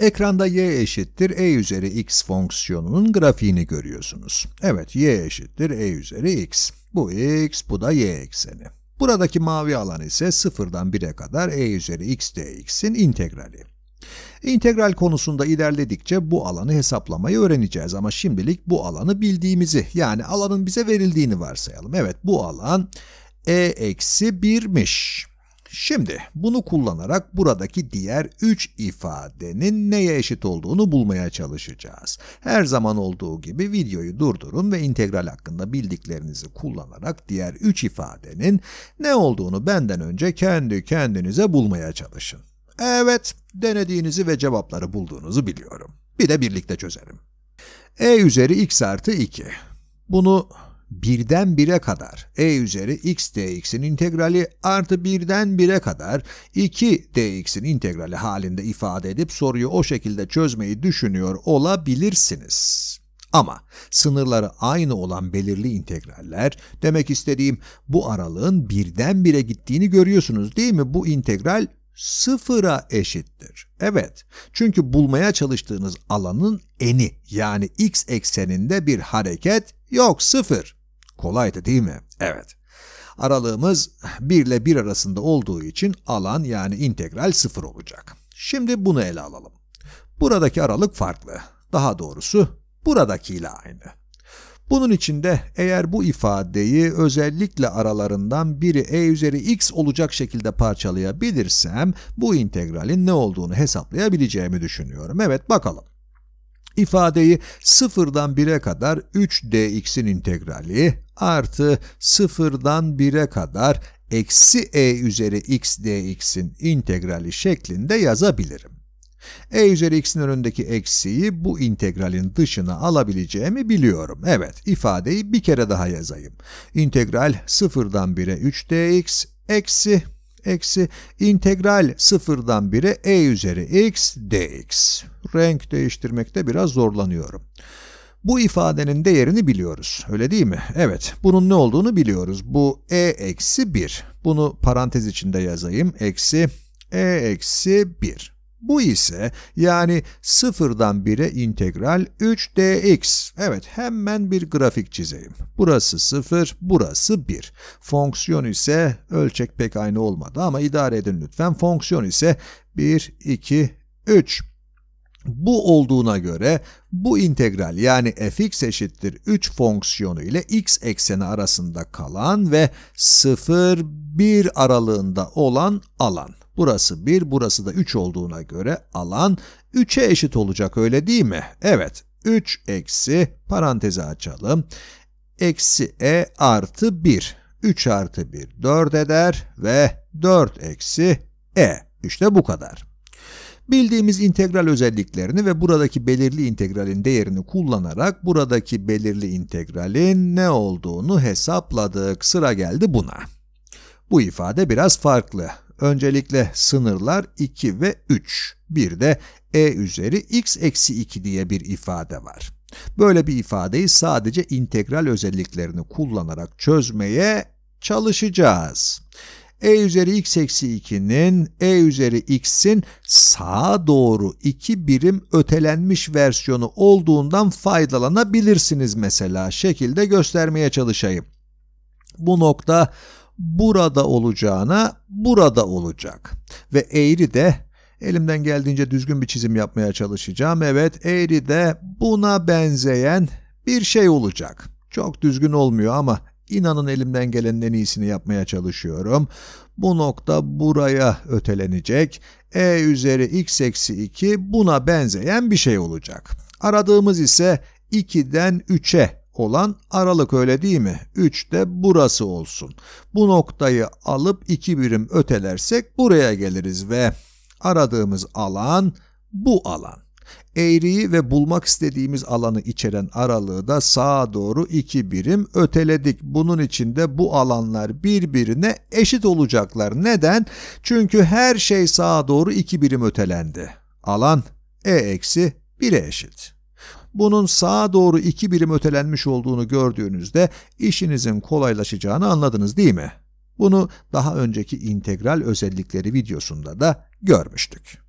Ekranda y eşittir e üzeri x fonksiyonunun grafiğini görüyorsunuz. Evet, y eşittir e üzeri x. Bu x, bu da y ekseni. Buradaki mavi alan ise 0'dan 1'e kadar e üzeri x dx'in integrali. İntegral konusunda ilerledikçe bu alanı hesaplamayı öğreneceğiz ama şimdilik bu alanı bildiğimizi yani alanın bize verildiğini varsayalım. Evet bu alan e eksi 1'miş. Şimdi bunu kullanarak buradaki diğer 3 ifadenin neye eşit olduğunu bulmaya çalışacağız. Her zaman olduğu gibi videoyu durdurun ve integral hakkında bildiklerinizi kullanarak diğer 3 ifadenin ne olduğunu benden önce kendi kendinize bulmaya çalışın. Evet, denediğinizi ve cevapları bulduğunuzu biliyorum. Bir de birlikte çözelim. e üzeri x artı 2. Bunu birden bire kadar e üzeri x dx'in integrali artı birden bire kadar 2 dx'in integrali halinde ifade edip soruyu o şekilde çözmeyi düşünüyor olabilirsiniz. Ama sınırları aynı olan belirli integraller, demek istediğim bu aralığın birden bire gittiğini görüyorsunuz değil mi? Bu integral sıfıra eşittir. Evet, çünkü bulmaya çalıştığınız alanın eni yani x ekseninde bir hareket yok sıfır. Kolaydı değil mi? Evet. Aralığımız 1 ile 1 arasında olduğu için alan yani integral 0 olacak. Şimdi bunu ele alalım. Buradaki aralık farklı. Daha doğrusu buradaki ile aynı. Bunun içinde eğer bu ifadeyi özellikle aralarından biri e üzeri x olacak şekilde parçalayabilirsem bu integralin ne olduğunu hesaplayabileceğimi düşünüyorum. Evet bakalım. İfadeyi sıfırdan 1'e kadar 3dx'in integrali artı sıfırdan 1'e kadar eksi e üzeri x dx'in integrali şeklinde yazabilirim. e üzeri x'in önündeki eksiyi bu integralin dışına alabileceğimi biliyorum. Evet, ifadeyi bir kere daha yazayım. İntegral sıfırdan 1'e 3 dx eksi eksi integral sıfırdan 1'e e üzeri x dx. Renk değiştirmekte biraz zorlanıyorum. Bu ifadenin değerini biliyoruz, öyle değil mi? Evet, bunun ne olduğunu biliyoruz. Bu e eksi 1. Bunu parantez içinde yazayım. Eksi e eksi 1. Bu ise yani sıfırdan 1'e integral 3 dx. Evet hemen bir grafik çizeyim. Burası 0, burası 1. Fonksiyon ise ölçek pek aynı olmadı ama idare edin lütfen. Fonksiyon ise 1, 2, 3 bu olduğuna göre bu integral yani fx eşittir 3 fonksiyonu ile x ekseni arasında kalan ve 0-1 aralığında olan alan. Burası 1, burası da 3 olduğuna göre alan 3'e eşit olacak öyle değil mi? Evet, 3 eksi parantezi açalım. Eksi e artı 1. 3 artı 1 4 eder ve 4 eksi e. İşte bu kadar. Bildiğimiz integral özelliklerini ve buradaki belirli integralin değerini kullanarak buradaki belirli integralin ne olduğunu hesapladık. Sıra geldi buna. Bu ifade biraz farklı. Öncelikle sınırlar 2 ve 3. Bir de e üzeri x eksi 2 diye bir ifade var. Böyle bir ifadeyi sadece integral özelliklerini kullanarak çözmeye çalışacağız e üzeri x eksi 2'nin e üzeri x'in sağa doğru 2 birim ötelenmiş versiyonu olduğundan faydalanabilirsiniz mesela şekilde göstermeye çalışayım. Bu nokta burada olacağına burada olacak ve eğri de Elimden geldiğince düzgün bir çizim yapmaya çalışacağım. Evet, eğri de buna benzeyen bir şey olacak. Çok düzgün olmuyor ama İnanın elimden gelenin en iyisini yapmaya çalışıyorum. Bu nokta buraya ötelenecek. E üzeri x eksi 2 buna benzeyen bir şey olacak. Aradığımız ise 2'den 3'e olan aralık öyle değil mi? 3 de burası olsun. Bu noktayı alıp 2 birim ötelersek buraya geliriz ve aradığımız alan bu alan. Eğriyi ve bulmak istediğimiz alanı içeren aralığı da sağa doğru 2 birim öteledik. Bunun için de bu alanlar birbirine eşit olacaklar. Neden? Çünkü her şey sağa doğru 2 birim ötelendi. Alan e eksi 1'e eşit. Bunun sağa doğru 2 birim ötelenmiş olduğunu gördüğünüzde işinizin kolaylaşacağını anladınız değil mi? Bunu daha önceki integral özellikleri videosunda da görmüştük.